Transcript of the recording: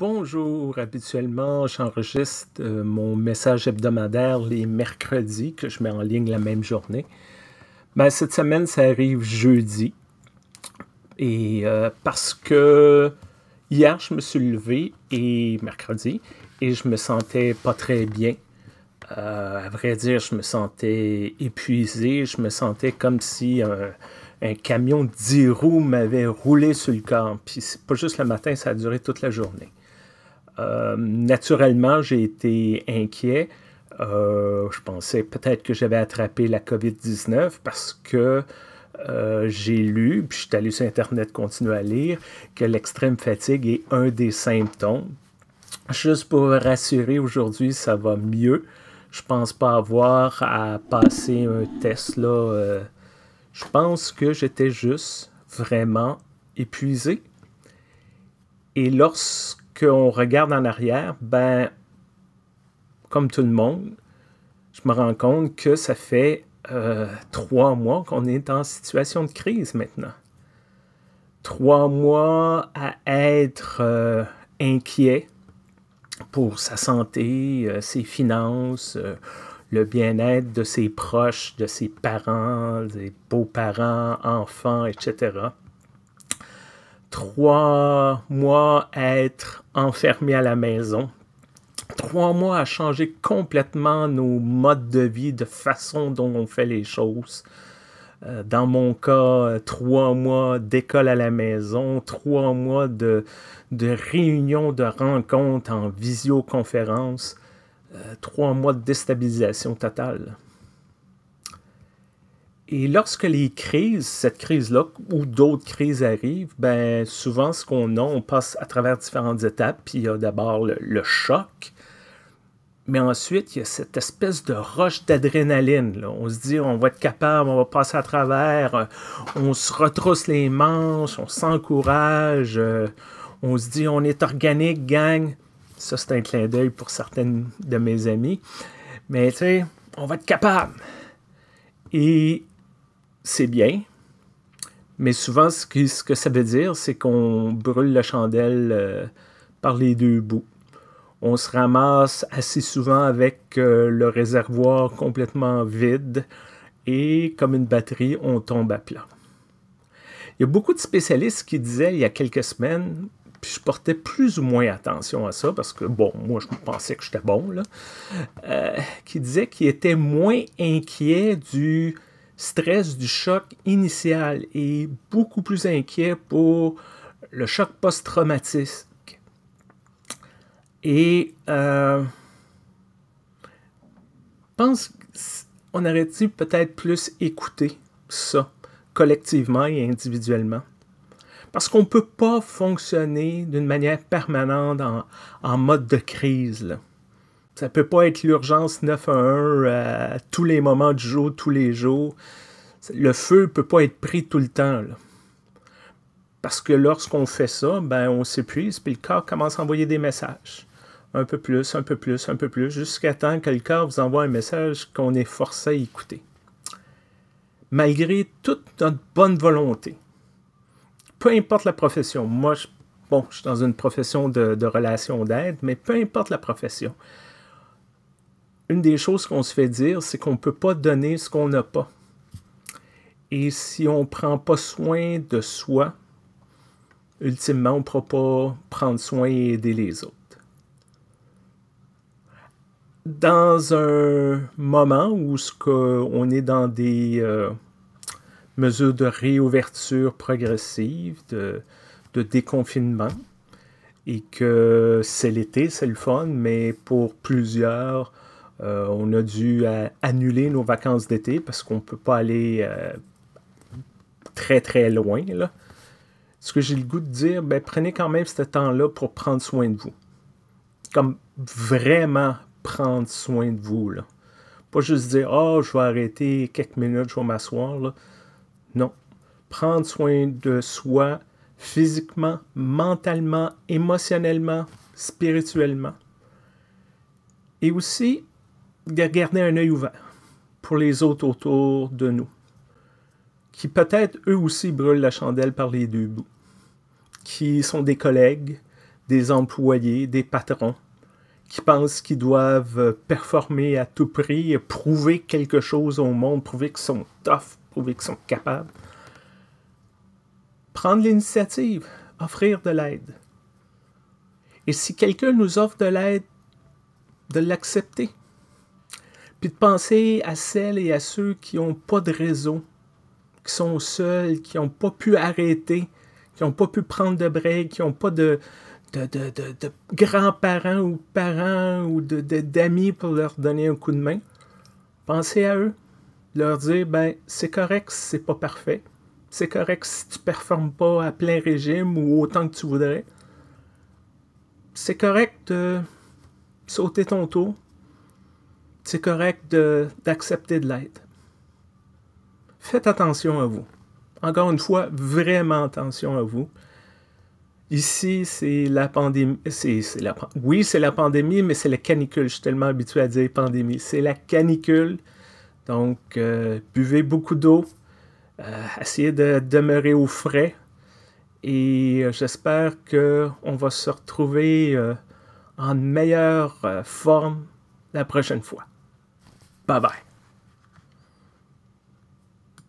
Bonjour, habituellement j'enregistre euh, mon message hebdomadaire les mercredis que je mets en ligne la même journée. Ben, cette semaine ça arrive jeudi. Et euh, parce que hier je me suis levé et mercredi et je me sentais pas très bien. Euh, à vrai dire, je me sentais épuisé, je me sentais comme si un, camion roues m'avait roulé sur le corps. Puis c'est pas juste le matin, ça a duré toute la journée. Euh, naturellement, j'ai été inquiet. Euh, je pensais peut-être que j'avais attrapé la COVID-19 parce que euh, j'ai lu, puis je suis allé sur Internet continuer à lire, que l'extrême fatigue est un des symptômes. Juste pour rassurer, aujourd'hui, ça va mieux. Je pense pas avoir à passer un test là. je pense que j'étais juste vraiment épuisé. Et lorsque qu'on regarde en arrière, ben, comme tout le monde, je me rends compte que ça fait euh, trois mois qu'on est en situation de crise maintenant. Trois mois à être euh, inquiet pour sa santé, euh, ses finances, le bien-être de ses proches, de ses parents, des beaux-parents, enfants, etc trois mois à être enfermé à la maison, trois mois à changer complètement nos modes de vie, de façon dont on fait les choses. Euh, dans mon cas, euh, trois mois d'école à la maison, trois mois de, réunions, de rencontres en visioconférence, euh, trois mois de déstabilisation totale. Et lorsque les crises, cette crise-là ou d'autres crises arrivent, ben souvent ce qu'on a, on passe à travers différentes étapes. Puis il y a d'abord le, choc, mais ensuite il y a cette espèce de roche d'adrénaline. On se dit on va être capable, on va passer à travers, euh, on se retrousse les manches, on s'encourage, euh, on se dit on est organique, gang. Ça c'est un clin d'œil pour certaines de mes amies. Mais tu sais, on va être capable. Et c'est bien, mais souvent, ce que, ça veut dire, c'est qu'on brûle la chandelle euh, par les deux bouts. On se ramasse assez souvent avec euh, le réservoir complètement vide et, comme une batterie, on tombe à plat. Il y a beaucoup de spécialistes qui disaient il y a quelques semaines, puis je portais plus ou moins attention à ça parce que, bon, moi, je pensais que j'étais bon, là, euh, qui disaient qu'ils étaient moins inquiets du stress du choc initial et beaucoup plus inquiet pour le choc post-traumatique. Et euh, pense qu'on aurait dû peut-être plus écouter ça collectivement et individuellement. Parce qu'on ne peut pas fonctionner d'une manière permanente en, en mode de crise. Là. Ça ne peut pas être l'urgence 911 à euh, tous les moments du jour, tous les jours. Le feu ne peut pas être pris tout le temps. Parce que lorsqu'on fait ça, ben, on s'épuise, puis le corps commence à envoyer des messages. Un peu plus, un peu plus, un peu plus, jusqu'à temps que le corps vous envoie un message qu'on est forcé à écouter. Malgré toute notre bonne volonté, peu importe la profession, moi, je, bon, je suis dans une profession de, de relation d'aide, mais peu importe la profession, une des choses qu'on se fait dire, c'est qu'on ne peut pas donner ce qu'on n'a pas. Et si on ne prend pas soin de soi, ultimement, on ne pourra pas prendre soin et aider les autres. Dans un moment où ce on est dans des euh, mesures de réouverture progressive, de déconfinement, et que c'est l'été, c'est le fun, mais pour plusieurs, euh, on a dû euh, annuler nos vacances d'été parce qu'on ne peut pas aller euh, très très loin. Ce que j'ai le goût de dire, ben, prenez quand même ce temps-là pour prendre soin de vous. Comme vraiment prendre soin de vous. Là. Pas juste dire, oh, je vais arrêter quelques minutes, je vais m'asseoir. Non. Prendre soin de soi physiquement, mentalement, émotionnellement, spirituellement. Et aussi, de garder un œil ouvert pour les autres autour de nous, qui peut-être eux aussi brûlent la chandelle par les deux bouts, qui sont des collègues, des employés, des patrons, qui pensent qu'ils doivent performer à tout prix, prouver quelque chose au monde, prouver qu'ils sont tough, prouver qu'ils sont capables. Prendre l'initiative, offrir de l'aide. Et si quelqu'un nous offre de l'aide, de l'accepter, puis de penser à celles et à ceux qui n'ont pas de réseau, qui sont seuls, qui n'ont pas pu arrêter, qui n'ont pas pu prendre de break, qui n'ont pas de, grands-parents ou parents ou d'amis pour leur donner un coup de main. Pensez à eux, leur dire ben c'est correct si c'est pas parfait, c'est correct si tu performes pas à plein régime ou autant que tu voudrais. C'est correct de sauter ton tour, c'est correct d'accepter de, l'aide. Faites attention à vous. Encore une fois, vraiment attention à vous. Ici, c'est la pandémie. oui, c'est la pandémie, mais c'est la canicule. Je suis tellement habitué à dire pandémie. C'est la canicule. Donc, euh, buvez beaucoup d'eau. Euh, essayez de demeurer au frais. Et euh, j'espère qu'on va se retrouver en meilleure forme la prochaine fois. Bye bye.